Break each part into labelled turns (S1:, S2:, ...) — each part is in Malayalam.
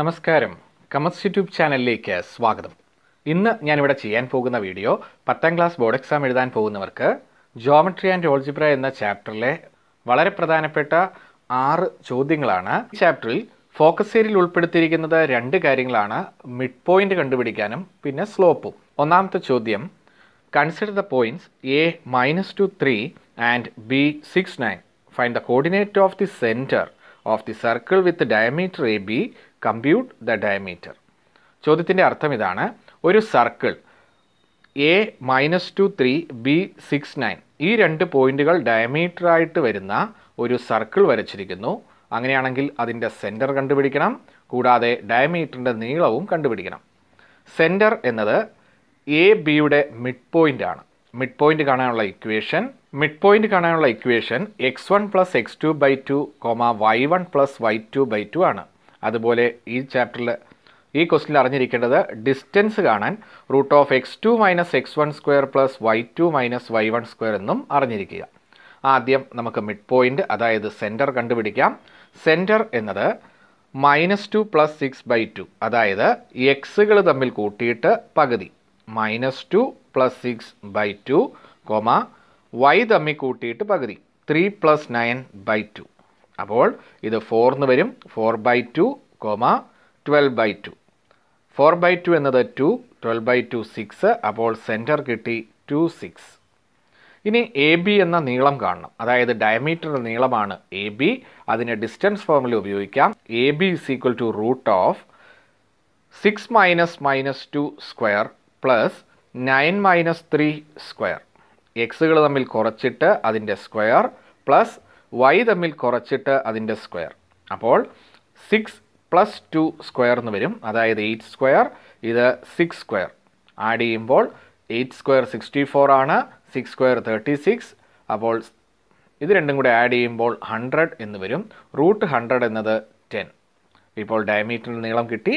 S1: നമസ്കാരം കമസ് യൂട്യൂബ് ചാനലിലേക്ക് സ്വാഗതം ഇന്ന് ഞാനിവിടെ ചെയ്യാൻ പോകുന്ന വീഡിയോ പത്താം ക്ലാസ് ബോർഡ് എക്സാം എഴുതാൻ പോകുന്നവർക്ക് ജോമെട്രി ആൻഡ് ഓൾജിബ്ര എന്ന ചാപ്റ്ററിലെ വളരെ പ്രധാനപ്പെട്ട ആറ് ചോദ്യങ്ങളാണ് ഈ ചാപ്റ്ററിൽ ഫോക്കസ് ഏരിയയിൽ ഉൾപ്പെടുത്തിയിരിക്കുന്നത് രണ്ട് കാര്യങ്ങളാണ് മിഡ് പോയിന്റ് കണ്ടുപിടിക്കാനും പിന്നെ സ്ലോപ്പും ഒന്നാമത്തെ ചോദ്യം consider the points A minus two three and B six nine find the coordinate of the centre of the circle with diameter A B compute the diameter ചോദ്യത്തിൻ്റെ അർത്ഥം ഇതാണ് ഒരു circle A minus two three B six nine ഈ രണ്ട് പോയിന്റുകൾ ഡയമീറ്ററായിട്ട് വരുന്ന ഒരു സർക്കിൾ വരച്ചിരിക്കുന്നു അങ്ങനെയാണെങ്കിൽ അതിൻ്റെ സെൻറ്റർ കണ്ടുപിടിക്കണം കൂടാതെ ഡയമീറ്ററിൻ്റെ നീളവും കണ്ടുപിടിക്കണം സെൻറ്റർ എന്നത് എ ബിയുടെ മിഡ് പോയിൻ്റ് ആണ് മിഡ് പോയിൻ്റ് കാണാനുള്ള ഇക്വേഷൻ മിഡ് പോയിൻ്റ് കാണാനുള്ള equation x one plus x two by two comma y one plus y two by two ആണ് അതുപോലെ ഈ ചാപ്റ്ററിൽ ഈ ക്വസ്റ്റിൽ അറിഞ്ഞിരിക്കേണ്ടത് ഡിസ്റ്റൻസ് കാണാൻ root of x two minus x one square plus y two minus y one square എന്നും അറിഞ്ഞിരിക്കുക ആദ്യം നമുക്ക് മിഡ് പോയിൻ്റ് അതായത് സെൻറ്റർ കണ്ടുപിടിക്കാം സെൻറ്റർ എന്നത് minus two plus six by two അതായത് എക്സുകൾ തമ്മിൽ കൂട്ടിയിട്ട് പകുതി minus two plus six by two comma y തമ്മിൽ കൂട്ടിയിട്ട് പകുതി three plus nine by two അപ്പോൾ ഇത് ഫോർന്ന് വരും four by two comma twelve by two four by two എന്നത് two twelve by two six അപ്പോൾ സെൻറ്റർ കിട്ടി ടു സിക്സ് ഇനി എ ബി എന്ന നീളം കാണണം അതായത് ഡയമീറ്ററിൻ്റെ നീളമാണ് എ ബി അതിനെ ഡിസ്റ്റൻസ് ഫോമിൽ ഉപയോഗിക്കാം A B is equal to root of six minus minus two square plus nine minus three square എക്സുകൾ തമ്മിൽ കുറച്ചിട്ട് അതിൻ്റെ സ്ക്വയർ പ്ലസ് വൈ തമ്മിൽ കുറച്ചിട്ട് അതിൻ്റെ സ്ക്വയർ അപ്പോൾ സിക്സ് പ്ലസ് ടു സ്ക്വയർ എന്ന് വരും അതായത് എയ്റ്റ് സ്ക്വയർ ഇത് സിക്സ് സ്ക്വയർ ആഡ് ചെയ്യുമ്പോൾ എയ്റ്റ് സ്ക്വയർ സിക്സ്റ്റി ഫോർ ആണ് സിക്സ് സ്ക്വയർ തേർട്ടി സിക്സ് അപ്പോൾ ഇത് രണ്ടും കൂടെ ആഡ് ചെയ്യുമ്പോൾ ഹൺഡ്രഡ് എന്ന് വരും റൂട്ട് ഹൺഡ്രഡ് എന്നത് ടെൻ ഇപ്പോൾ ഡയമീറ്ററിൽ നീളം കിട്ടി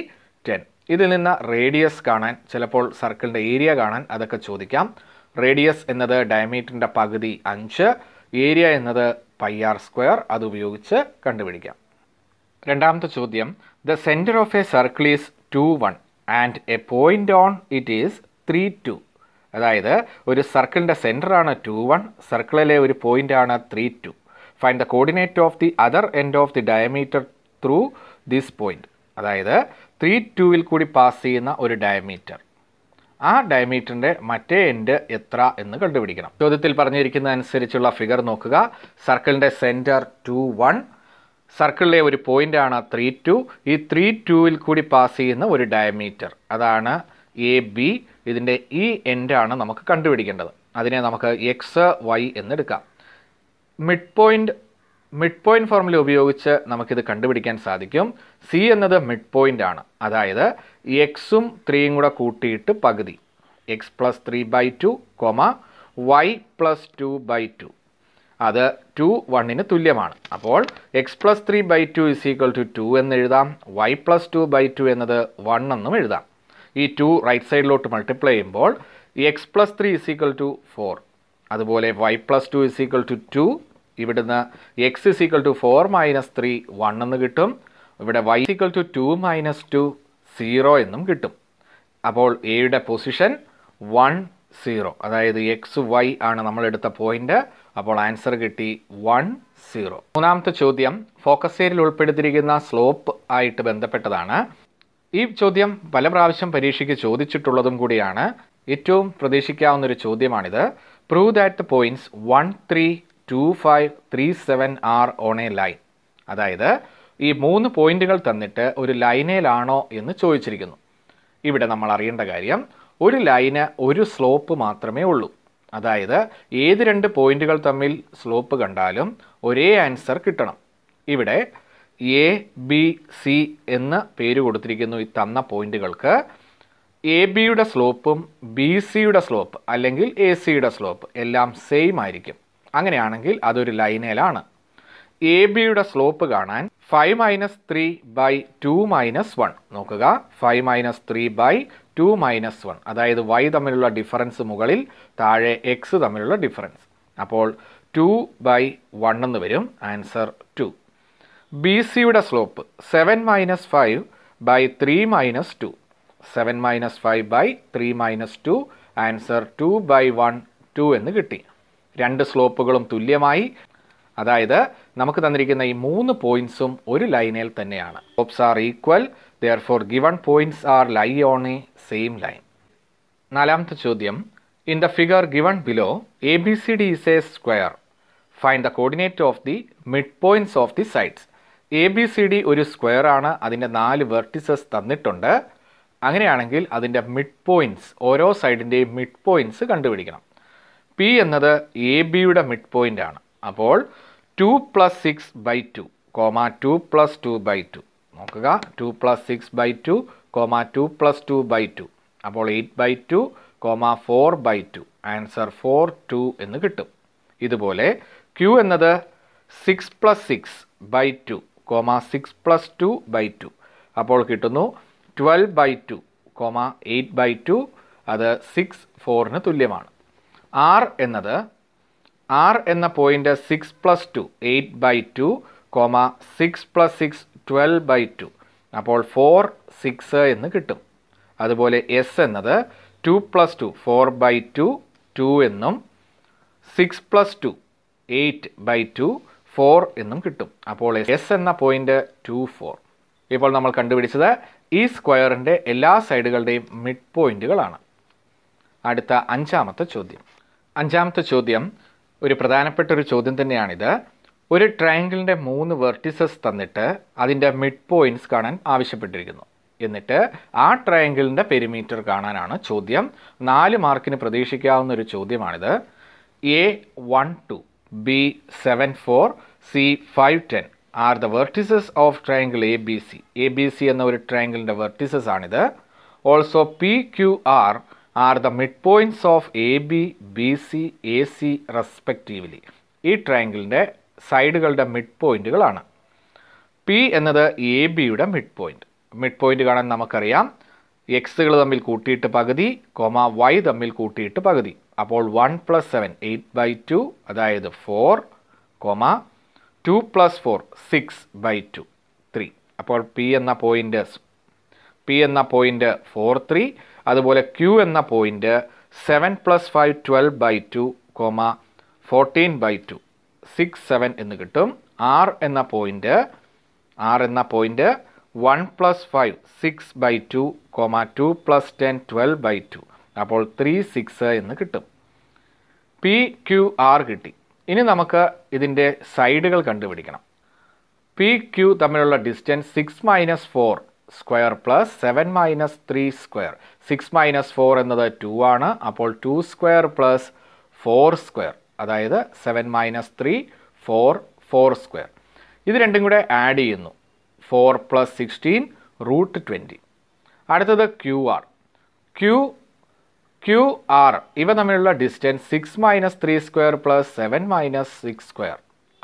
S1: ടെൻ ഇതിൽ നിന്ന് റേഡിയസ് കാണാൻ ചിലപ്പോൾ സർക്കിളിൻ്റെ ഏരിയ കാണാൻ അതൊക്കെ ചോദിക്കാം റേഡിയസ് എന്നത് ഡയമീറ്ററിൻ്റെ പകുതി അഞ്ച് ഏരിയ എന്നത് പൈ ആർ സ്ക്വയർ അതുപയോഗിച്ച് കണ്ടുപിടിക്കാം രണ്ടാമത്തെ ചോദ്യം the centre of a circle is two one and a point on it is three two അതായത് ഒരു സർക്കിളിൻ്റെ സെൻറ്ററാണ് ടു വൺ സർക്കിളിലെ ഒരു പോയിൻ്റാണ് three two find the coordinate of the other end of the diameter through this point അതായത് ത്രീ ടുവിൽ കൂടി പാസ് ചെയ്യുന്ന ഒരു ഡയമീറ്റർ ആ ഡയമീറ്ററിന്റെ മറ്റേ എൻഡ് എത്ര എന്ന് കണ്ടുപിടിക്കണം ചോദ്യത്തിൽ പറഞ്ഞിരിക്കുന്ന അനുസരിച്ചുള്ള ഫിഗർ നോക്കുക സർക്കിളിന്റെ സെന്റർ ടു വൺ സർക്കിളിലെ ഒരു പോയിന്റ് ആണ് ത്രീ ടു ഈ ത്രീ ടുവിൽ കൂടി പാസ് ചെയ്യുന്ന ഒരു ഡയമീറ്റർ അതാണ് എ ബി ഇതിന്റെ ഈ ആണ് നമുക്ക് കണ്ടുപിടിക്കേണ്ടത് അതിനെ നമുക്ക് എക്സ് വൈ എന്നെടുക്കാം mid point mid point formula ഉപയോഗിച്ച് നമുക്കിത് കണ്ടുപിടിക്കാൻ സാധിക്കും സി എന്നത് മിഡ് പോയിന്റ് ആണ് അതായത് എക്സും ത്രീയും കൂടെ കൂട്ടിയിട്ട് പകുതി x plus three by two comma y plus two by two അത് ടു വണ്ണിന് തുല്യമാണ് അപ്പോൾ x plus three by two is equal to two എന്ന് എഴുതാം y plus two by two എന്നത് വൺ എന്നും എഴുതാം ഈ ടു റൈറ്റ് സൈഡിലോട്ട് മൾട്ടിപ്ലൈ ചെയ്യുമ്പോൾ x plus three is equal to four അതുപോലെ y plus two is equal to two ഇവിടുന്ന് x is equal to four minus three one എന്ന് കിട്ടും ഇവിടെ y equal to two minus two zero എന്നും കിട്ടും അപ്പോൾ എയുടെ പൊസിഷൻ വൺ സീറോ അതായത് എക്സ് വൈ ആണ് നമ്മൾ എടുത്ത പോയിന്റ് അപ്പോൾ ആൻസർ കിട്ടി വൺ സീറോ മൂന്നാമത്തെ ചോദ്യം ഫോക്കസ് ഏരിയയിൽ ഉൾപ്പെടുത്തിയിരിക്കുന്ന സ്ലോപ്പ് ആയിട്ട് ബന്ധപ്പെട്ടതാണ് ഈ ചോദ്യം പല പ്രാവശ്യം പരീക്ഷയ്ക്ക് ചോദിച്ചിട്ടുള്ളതും കൂടിയാണ് ഏറ്റവും പ്രതീക്ഷിക്കാവുന്ന ഒരു ചോദ്യമാണിത് prove that points one three two five three seven are on a line അതായത് ഈ മൂന്ന് പോയിന്റുകൾ തന്നിട്ട് ഒരു ലൈനേലാണോ എന്ന് ചോദിച്ചിരിക്കുന്നു ഇവിടെ നമ്മൾ അറിയേണ്ട കാര്യം ഒരു ലൈന് ഒരു സ്ലോപ്പ് മാത്രമേ ഉള്ളൂ അതായത് ഏത് രണ്ട് പോയിന്റുകൾ തമ്മിൽ സ്ലോപ്പ് കണ്ടാലും ഒരേ ആൻസർ കിട്ടണം ഇവിടെ എ ബി സി എന്ന് പേര് കൊടുത്തിരിക്കുന്നു ഈ തന്ന പോയിന്റുകൾക്ക് എ ബിയുടെ സ്ലോപ്പും ബി സിയുടെ സ്ലോപ്പ് അല്ലെങ്കിൽ എ സിയുടെ സ്ലോപ്പ് എല്ലാം സെയിം ആയിരിക്കും അങ്ങനെയാണെങ്കിൽ അതൊരു ലൈനേലാണ് എ ബിയുടെ സ്ലോപ്പ് കാണാൻ five minus three by two minus one നോക്കുക five minus three by two minus one അതായത് വൈ തമ്മിലുള്ള ഡിഫറൻസ് മുകളിൽ താഴെ എക്സ് തമ്മിലുള്ള ഡിഫറൻസ് അപ്പോൾ ടു ബൈ വൺ എന്ന് വരും ആൻസർ ടു ബി സിയുടെ slope seven minus five by three minus two seven minus five by three minus two answer two by one two എന്ന് കിട്ടി രണ്ട് സ്ലോപ്പുകളും തുല്യമായി അതായത് നമുക്ക് തന്നിരിക്കുന്ന ഈ മൂന്ന് പോയിന്റ്സും ഒരു ലൈനിൽ തന്നെയാണ് slopes are equal therefore given points are lie on a same line നാലാമത്തെ ചോദ്യം in the figure given below A B C D is a square find the coordinate of the mid points of the sides A B C D ഒരു സ്ക്വയർ ആണ് അതിൻ്റെ നാല് വെർട്ടിസസ് തന്നിട്ടുണ്ട് അങ്ങനെയാണെങ്കിൽ അതിൻ്റെ മിഡ് പോയിൻറ്റ്സ് ഓരോ സൈഡിൻ്റെയും മിഡ് പോയിൻറ്റ്സ് കണ്ടുപിടിക്കണം പി എന്നത് എ ബിയുടെ മിഡ് പോയിൻ്റ് ആണ് അപ്പോൾ two plus six by two comma two plus two by two നോക്കുക two plus six by two comma two plus two by two അപ്പോൾ eight by two comma four by two answer four two എന്ന് കിട്ടും ഇതുപോലെ ക്യു എന്നത് six plus six by two comma six plus two by two അപ്പോൾ കിട്ടുന്നു twelve by two comma eight by two അത് സിക്സ് ഫോറിന് തുല്യമാണ് ആർ എന്നത് ആർ എന്ന point six plus two eight by two comma six plus six twelve by two അപ്പോൾ ഫോർ സിക്സ് എന്ന് കിട്ടും അതുപോലെ എസ് എന്നത് two plus two four by two two എന്നും six plus two eight by two four എന്നും കിട്ടും അപ്പോൾ എസ് എന്ന പോയിൻ്റ് ടു ഫോർ ഇപ്പോൾ നമ്മൾ കണ്ടുപിടിച്ചത് ഈ സ്ക്വയറിൻ്റെ എല്ലാ സൈഡുകളുടെയും മിഡ് പോയിൻറ്റുകളാണ് അടുത്ത അഞ്ചാമത്തെ ചോദ്യം അഞ്ചാമത്തെ ചോദ്യം ഒരു പ്രധാനപ്പെട്ട ഒരു ചോദ്യം തന്നെയാണിത് ഒരു ട്രയാങ്കിളിൻ്റെ മൂന്ന് വെർട്ടിസസ് തന്നിട്ട് അതിൻ്റെ മിഡ് പോയിൻറ്റ്സ് കാണാൻ ആവശ്യപ്പെട്ടിരിക്കുന്നു എന്നിട്ട് ആ ട്രയാങ്കിളിൻ്റെ പെരിമീറ്റർ കാണാനാണ് ചോദ്യം നാല് മാർക്കിന് പ്രതീക്ഷിക്കാവുന്ന ഒരു ചോദ്യമാണിത് A one two B seven four C five ten are the vertices of triangle A B C A B C എന്ന ഒരു ട്രയാങ്കിളിൻ്റെ വെർട്ടിസസ് ആണിത് also P Q R are the mid points of A B B C A C respectively ഈ ട്രയാങ്കിളിൻ്റെ സൈഡുകളുടെ മിഡ് പോയിൻറ്റുകളാണ് പി എന്നത് എ ബിയുടെ മിഡ് പോയിന്റ് മിഡ് പോയിന്റ് കാണാൻ നമുക്കറിയാം എക്സുകൾ തമ്മിൽ കൂട്ടിയിട്ട് പകുതി കോമ വൈ തമ്മിൽ കൂട്ടിയിട്ട് പകുതി അപ്പോൾ one plus seven eight by two അതായത് four comma two plus four six by two three അപ്പോൾ പി എന്ന പോയിൻ്റ് പി എന്ന പോയിൻ്റ് ഫോർ ത്രീ അതുപോലെ ക്യൂ എന്ന point seven plus five twelve by two comma fourteen by two six seven എന്ന് കിട്ടും ആർ എന്ന പോയിൻ്റ് ആർ എന്ന point one plus five six by two comma two plus ten twelve by two അപ്പോൾ ത്രീ സിക്സ് എന്ന് കിട്ടും പി ക്യു ആർ കിട്ടി ഇനി നമുക്ക് ഇതിൻ്റെ സൈഡുകൾ കണ്ടുപിടിക്കണം പി ക്യു തമ്മിലുള്ള distance six minus four square plus seven minus three square six minus four എന്നത് ടു ആണ് അപ്പോൾ two square plus four square അതായത് seven minus three four four square ഇത് രണ്ടും കൂടെ ആഡ് ചെയ്യുന്നു four plus sixteen root twenty അടുത്തത് Q R Q Q R ഇവ തമ്മിലുള്ള distance six minus three square plus seven minus six square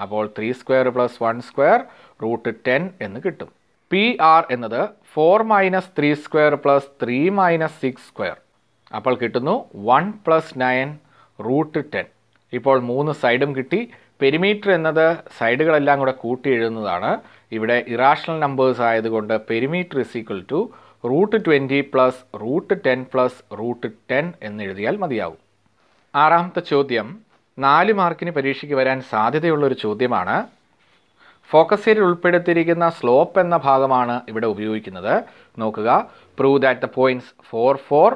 S1: അപ്പോൾ three square plus one square root ten എന്ന് കിട്ടും പി ആർ എന്നത് four minus three square plus three minus six square അപ്പോൾ കിട്ടുന്നു one plus nine root ten ഇപ്പോൾ മൂന്ന് സൈഡും കിട്ടി പെരിമീറ്റർ എന്നത് സൈഡുകളെല്ലാം കൂടെ കൂട്ടി എഴുതുന്നതാണ് ഇവിടെ ഇറാഷണൽ നമ്പേഴ്സ് ആയതുകൊണ്ട് perimeter is equal to root twenty plus root ten plus root ten എന്നെഴുതിയാൽ മതിയാവും ആറാമത്തെ ചോദ്യം നാല് മാർക്കിന് പരീക്ഷയ്ക്ക് വരാൻ സാധ്യതയുള്ള ഒരു ചോദ്യമാണ് ഫോക്കസ് ഏരിയ ഉൾപ്പെടുത്തിയിരിക്കുന്ന സ്ലോപ്പ് എന്ന ഭാഗമാണ് ഇവിടെ ഉപയോഗിക്കുന്നത് നോക്കുക prove that the points four four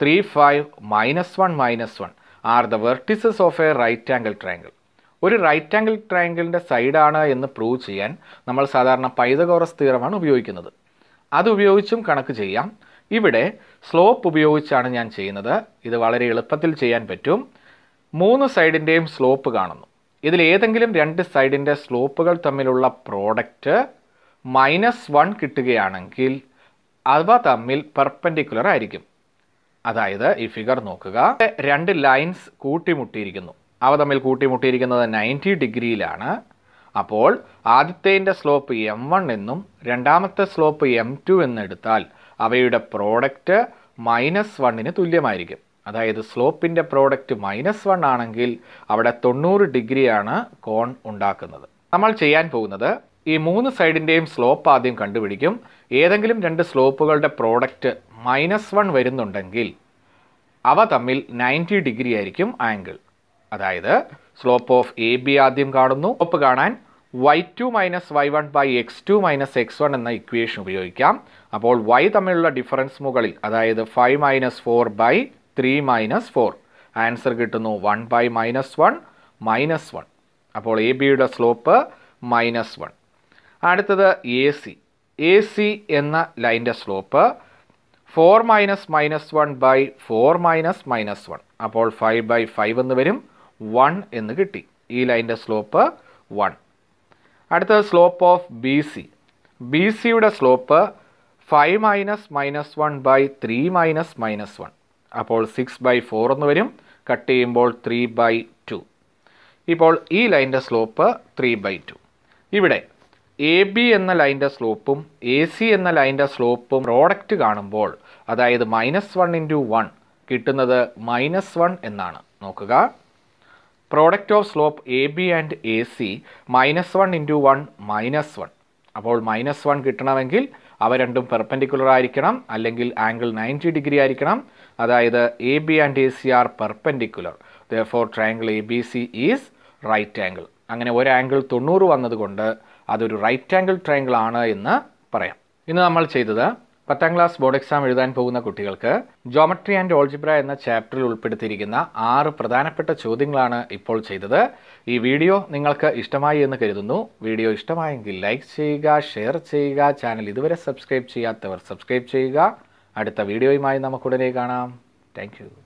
S1: three five minus one minus one are the vertices of a right angle triangle ഒരു റൈറ്റ് ആംഗിൾ ട്രയാങ്കിളിൻ്റെ സൈഡാണ് എന്ന് പ്രൂവ് ചെയ്യാൻ നമ്മൾ സാധാരണ പൈതകോറസ് തീറമാണ് ഉപയോഗിക്കുന്നത് അത് ഉപയോഗിച്ചും കണക്ക് ചെയ്യാം ഇവിടെ സ്ലോപ്പ് ഉപയോഗിച്ചാണ് ഞാൻ ചെയ്യുന്നത് ഇത് വളരെ എളുപ്പത്തിൽ ചെയ്യാൻ പറ്റും മൂന്ന് സൈഡിൻ്റെയും സ്ലോപ്പ് കാണുന്നു ഇതിലേതെങ്കിലും രണ്ട് സൈഡിൻ്റെ സ്ലോപ്പുകൾ തമ്മിലുള്ള പ്രോഡക്റ്റ് മൈനസ് വൺ കിട്ടുകയാണെങ്കിൽ അവ തമ്മിൽ പെർപ്പൻഡിക്കുലർ ആയിരിക്കും അതായത് ഈ ഫിഗർ നോക്കുക രണ്ട് ലൈൻസ് കൂട്ടിമുട്ടിയിരിക്കുന്നു അവ തമ്മിൽ കൂട്ടിമുട്ടിയിരിക്കുന്നത് നയൻറ്റി ഡിഗ്രിയിലാണ് അപ്പോൾ ആദ്യത്തേൻ്റെ സ്ലോപ്പ് എം വൺ എന്നും രണ്ടാമത്തെ സ്ലോപ്പ് എം ടു എന്നെടുത്താൽ അവയുടെ പ്രോഡക്റ്റ് മൈനസ് വണ്ണിന് തുല്യമായിരിക്കും അതായത് സ്ലോപ്പിൻ്റെ പ്രോഡക്റ്റ് മൈനസ് വൺ ആണെങ്കിൽ അവിടെ തൊണ്ണൂറ് ഡിഗ്രിയാണ് കോൺ ഉണ്ടാക്കുന്നത് നമ്മൾ ചെയ്യാൻ പോകുന്നത് ഈ മൂന്ന് സൈഡിൻ്റെയും സ്ലോപ്പ് ആദ്യം കണ്ടുപിടിക്കും ഏതെങ്കിലും രണ്ട് സ്ലോപ്പുകളുടെ പ്രോഡക്റ്റ് മൈനസ് വൺ വരുന്നുണ്ടെങ്കിൽ അവ തമ്മിൽ നയൻറ്റി ഡിഗ്രി ആയിരിക്കും ആംഗിൾ അതായത് സ്ലോപ്പ് ഓഫ് എ ബി ആദ്യം കാണുന്നു സ്ലോപ്പ് കാണാൻ y two minus y one by x two minus x one എന്ന ഇക്വേഷൻ ഉപയോഗിക്കാം അപ്പോൾ വൈ തമ്മിലുള്ള ഡിഫറൻസ് മുകളിൽ അതായത് five minus four by three minus four answer കിട്ടുന്നു one by minus one minus one അപ്പോൾ എ ബിയുടെ സ്ലോപ്പ് മൈനസ് വൺ അടുത്തത് എ സി എ സി എന്ന ലൈൻ്റെ slope four minus minus one by four minus minus one അപ്പോൾ ഫൈവ് ബൈ ഫൈവ് എന്ന് വരും വൺ എന്ന് കിട്ടി ഈ ലൈൻ്റെ സ്ലോപ്പ് വൺ അടുത്തത് slope of B C B സിയുടെ slope five minus minus one by three minus minus one അപ്പോൾ സിക്സ് ബൈ ഫോർ എന്ന് വരും കട്ട് ചെയ്യുമ്പോൾ ത്രീ ബൈ ടു ഇപ്പോൾ ഈ ലൈൻ്റെ സ്ലോപ്പ് ത്രീ ബൈ ടു ഇവിടെ എ ബി എന്ന ലൈൻ്റെ സ്ലോപ്പും എ സി എന്ന ലൈൻ്റെ സ്ലോപ്പും പ്രോഡക്റ്റ് കാണുമ്പോൾ അതായത് മൈനസ് വൺ ഇൻറ്റു വൺ കിട്ടുന്നത് മൈനസ് വൺ എന്നാണ് നോക്കുക product of slope A B and A C minus one into one minus one അപ്പോൾ മൈനസ് വൺ കിട്ടണമെങ്കിൽ അവ രണ്ടും പെർപെൻഡിക്കുലർ ആയിരിക്കണം അല്ലെങ്കിൽ ആംഗിൾ നയൻറ്റി ഡിഗ്രി ആയിരിക്കണം അതായത് A B and A C are perpendicular therefore triangle A B C is right angle അങ്ങനെ ഒരു ആംഗിൾ തൊണ്ണൂറ് വന്നതുകൊണ്ട് അതൊരു റൈറ്റ് ആംഗിൾ ട്രയാങ്കിൾ ആണ് എന്ന് പറയാം ഇന്ന് നമ്മൾ ചെയ്തത് പത്താം ക്ലാസ് ബോർഡ് എക്സാം എഴുതാൻ പോകുന്ന കുട്ടികൾക്ക് ജോമട്രി ആൻഡ് ഓൾജിബ്ര എന്ന ചാപ്റ്ററിൽ ഉൾപ്പെടുത്തിയിരിക്കുന്ന ആറ് പ്രധാനപ്പെട്ട ചോദ്യങ്ങളാണ് ഇപ്പോൾ ചെയ്തത് ഈ വീഡിയോ നിങ്ങൾക്ക് ഇഷ്ടമായി എന്ന് കരുതുന്നു വീഡിയോ ഇഷ്ടമായെങ്കിൽ ലൈക്ക് ചെയ്യുക ഷെയർ ചെയ്യുക ചാനൽ ഇതുവരെ സബ്സ്ക്രൈബ് ചെയ്യാത്തവർ സബ്സ്ക്രൈബ് ചെയ്യുക അടുത്ത വീഡിയോയുമായി നമുക്കുടനെ കാണാം താങ്ക്